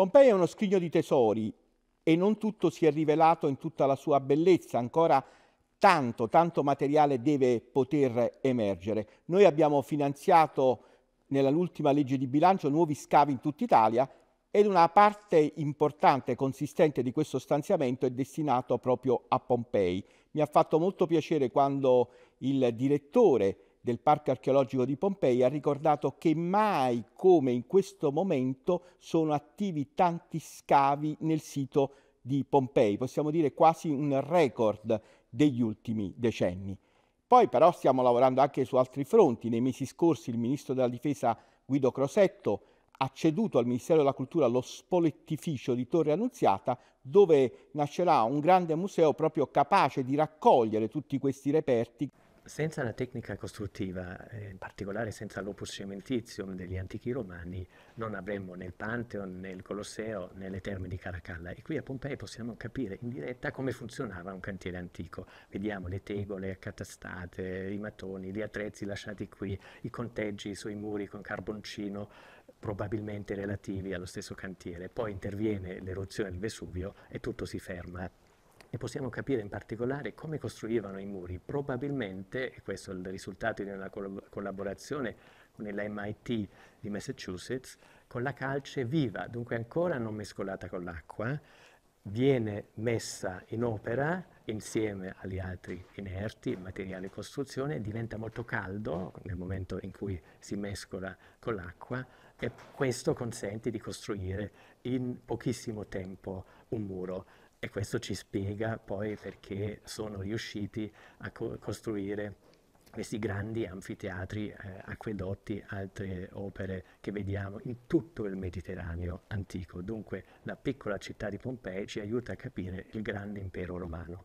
Pompei è uno scrigno di tesori e non tutto si è rivelato in tutta la sua bellezza, ancora tanto, tanto materiale deve poter emergere. Noi abbiamo finanziato nell'ultima legge di bilancio nuovi scavi in tutta Italia ed una parte importante e consistente di questo stanziamento è destinato proprio a Pompei. Mi ha fatto molto piacere quando il direttore del Parco archeologico di Pompei ha ricordato che mai come in questo momento sono attivi tanti scavi nel sito di Pompei, possiamo dire quasi un record degli ultimi decenni. Poi però stiamo lavorando anche su altri fronti. Nei mesi scorsi il ministro della Difesa Guido Crosetto ha ceduto al Ministero della Cultura lo spolettificio di Torre Annunziata dove nascerà un grande museo proprio capace di raccogliere tutti questi reperti senza la tecnica costruttiva, eh, in particolare senza l'opus cementitium degli antichi romani, non avremmo né il Pantheon, né il Colosseo, né le terme di Caracalla. E qui a Pompei possiamo capire in diretta come funzionava un cantiere antico. Vediamo le tegole accatastate, i mattoni, gli attrezzi lasciati qui, i conteggi sui muri con carboncino, probabilmente relativi allo stesso cantiere. Poi interviene l'eruzione del Vesuvio e tutto si ferma e possiamo capire in particolare come costruivano i muri. Probabilmente, e questo è il risultato di una collaborazione con la MIT di Massachusetts, con la calce viva, dunque ancora non mescolata con l'acqua, viene messa in opera insieme agli altri inerti, il materiale costruzione, diventa molto caldo nel momento in cui si mescola con l'acqua e questo consente di costruire in pochissimo tempo un muro. E questo ci spiega poi perché sono riusciti a co- costruire questi grandi anfiteatri, eh, acquedotti, altre opere che vediamo in tutto il Mediterraneo antico. Dunque la piccola città di Pompei ci aiuta a capire il grande impero romano.